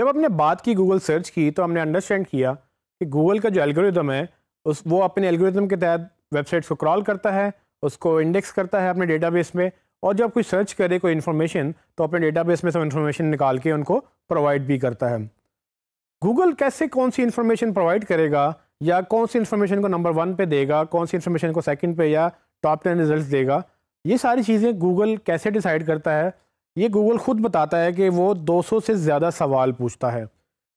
जब हमने बात की गूगल सर्च की तो हमने अंडरस्टैंड किया कि गूगल का जो एल्गोरिदम है उस वो अपने एल्गोरिदम के तहत वेबसाइट्स को क्रॉल करता है उसको इंडेक्स करता है अपने डेटाबेस में और जब कोई सर्च करे कोई इन्फॉर्मेशन तो अपने डेटाबेस में सब इन्फॉर्मेशन निकाल के उनको प्रोवाइड भी करता है गूगल कैसे कौन सी इन्फॉर्मेशन प्रोवाइड करेगा या कौन सी इन्फॉर्मेशन को नंबर वन पे देगा कौन सी इन्फॉर्मेशन को सेकंड पे या टॉप टेन रिजल्ट्स देगा ये सारी चीज़ें गूगल कैसे डिसाइड करता है ये गूगल खुद बताता है कि वो 200 से ज़्यादा सवाल पूछता है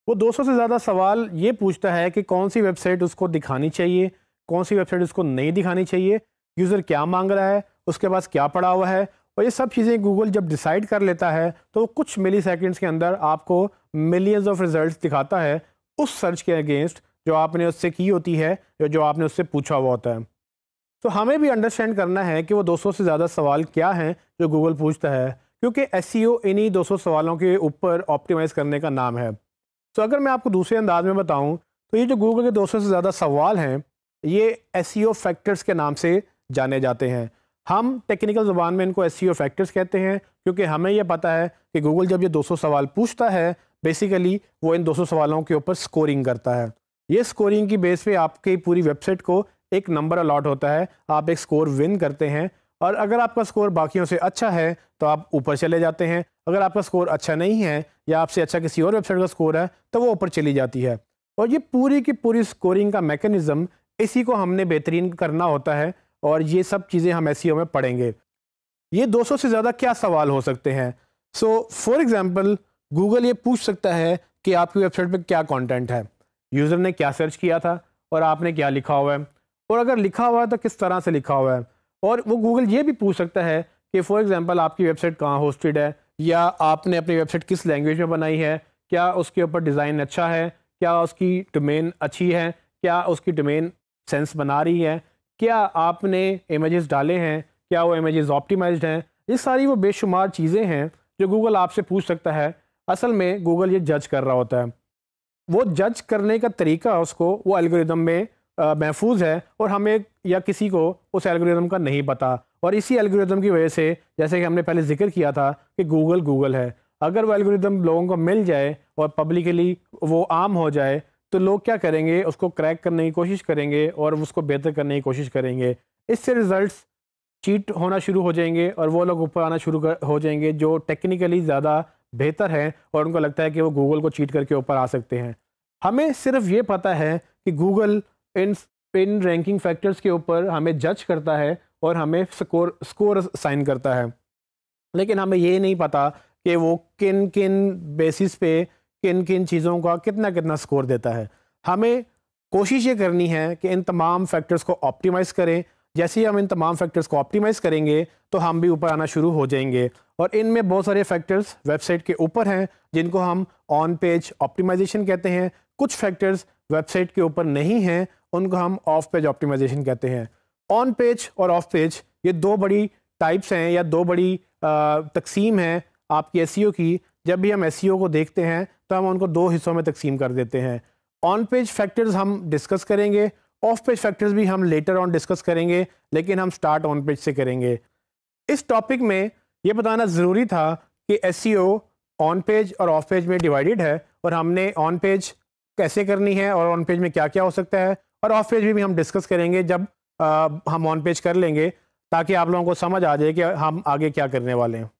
वो 200 से ज़्यादा सवाल ये पूछता है कि कौन सी वेबसाइट उसको दिखानी चाहिए कौन सी वेबसाइट उसको नहीं दिखानी चाहिए यूज़र क्या मांग रहा है उसके पास क्या पड़ा हुआ है और ये सब चीज़ें गूगल जब डिसाइड कर लेता है तो वो कुछ मिली सेकेंड्स के अंदर आपको मिलियंस ऑफ रिजल्ट दिखाता है उस सर्च के अगेंस्ट जो आपने उससे की होती है या जो आपने उससे पूछा हुआ होता है तो हमें भी अंडरस्टैंड करना है कि वो 200 से ज़्यादा सवाल क्या हैं जो गूगल पूछता है क्योंकि एस e इन्हीं 200 सवालों के ऊपर ऑप्टिमाइज करने का नाम है तो अगर मैं आपको दूसरे अंदाज में बताऊं तो ये जो गूगल के 200 से ज़्यादा सवाल हैं ये एस फैक्टर्स e के नाम से जाने जाते हैं हम टेक्निकल ज़ुबान में इनको एस फैक्टर्स e कहते हैं क्योंकि हमें यह पता है कि गूगल जब ये सौ सवाल पूछता है बेसिकली वो इन सौ सवालों के ऊपर स्कोरिंग करता है ये स्कोरिंग की बेस पर आपकी पूरी वेबसाइट को एक नंबर अलॉट होता है आप एक स्कोर विन करते हैं और अगर आपका स्कोर बाकियों से अच्छा है तो आप ऊपर चले जाते हैं अगर आपका स्कोर अच्छा नहीं है या आपसे अच्छा किसी और वेबसाइट का स्कोर है तो वो ऊपर चली जाती है और ये पूरी की पूरी स्कोरिंग का मैकेनिज़्म इसी को हमने बेहतरीन करना होता है और ये सब चीज़ें हम ऐसी e में पढ़ेंगे ये 200 से ज़्यादा क्या सवाल हो सकते हैं सो फॉर एग्ज़ाम्पल गूगल ये पूछ सकता है कि आपकी वेबसाइट पर क्या कॉन्टेंट है यूज़र ने क्या सर्च किया था और आपने क्या लिखा हुआ है और अगर लिखा हुआ है तो किस तरह से लिखा हुआ है और वो गूगल ये भी पूछ सकता है कि फॉर एग्ज़ाम्पल आपकी वेबसाइट कहाँ होस्टेड है या आपने अपनी वेबसाइट किस लैंग्वेज में बनाई है क्या उसके ऊपर डिज़ाइन अच्छा है क्या उसकी डोमेन अच्छी है क्या उसकी डोमेन सेंस बना रही है क्या आपने इमेजेस डाले हैं क्या वो इमेजेस ऑप्टिमाइज्ड हैं ये सारी वो बेशुमार चीज़ें हैं जो गूगल आपसे पूछ सकता है असल में गूगल ये जज कर रहा होता है वो जज करने का तरीका उसको वो एल्गोरिदम में महफूज है और हमें या किसी को उस एल्गोरिदम का नहीं पता और इसी एल्गोरिदम की वजह से जैसे कि हमने पहले जिक्र किया था कि गूगल गूगल है अगर वो एल्गोरिदम लोगों को मिल जाए और पब्लिकली वो आम हो जाए तो लोग क्या करेंगे उसको क्रैक करने की कोशिश करेंगे और उसको बेहतर करने की कोशिश करेंगे इससे रिज़ल्ट्स चीट होना शुरू हो जाएंगे और वो लोग ऊपर आना शुरू कर हो जाएंगे जो टेक्निकली ज़्यादा बेहतर हैं और उनको लगता है कि वो गूगल को चीट करके ऊपर आ सकते हैं हमें सिर्फ ये पता है कि गूगल इन इन रैंकिंग फैक्टर्स के ऊपर हमें जज करता है और हमें स्कोर स्कोर साइन करता है लेकिन हमें ये नहीं पता कि वो किन किन बेसिस पे किन किन चीज़ों का कितना कितना स्कोर देता है हमें कोशिश ये करनी है कि इन तमाम फैक्टर्स को ऑप्टिमाइज़ करें जैसे ही हम इन तमाम फैक्टर्स को ऑप्टिमाइज़ करेंगे तो हम भी ऊपर आना शुरू हो जाएंगे और इनमें बहुत सारे फैक्टर्स वेबसाइट के ऊपर हैं जिनको हम ऑन पेज ऑप्टिमाइजेशन कहते हैं कुछ फैक्टर्स वेबसाइट के ऊपर नहीं हैं उनको हम ऑफ पेज ऑप्टिमाइजेशन कहते हैं ऑन पेज और ऑफ पेज ये दो बड़ी टाइप्स हैं या दो बड़ी तकसीम है आपकी एस e की जब भी हम एस e को देखते हैं तो हम उनको दो हिस्सों में तकसीम कर देते हैं ऑन पेज फैक्टर्स हम डिस्कस करेंगे ऑफ पेज फैक्टर्स भी हम लेटर ऑन डिस्कस करेंगे लेकिन हम स्टार्ट ऑन पेज से करेंगे इस टॉपिक में ये बताना ज़रूरी था कि एस ऑन पेज और ऑफ पेज में डिवाइडेड है और हमने ऑन पेज कैसे करनी है और ऑन पेज में क्या क्या हो सकता है और ऑफ पेज भी, भी हम डिस्कस करेंगे जब आ, हम ऑन पेज कर लेंगे ताकि आप लोगों को समझ आ जाए कि हम आगे क्या करने वाले हैं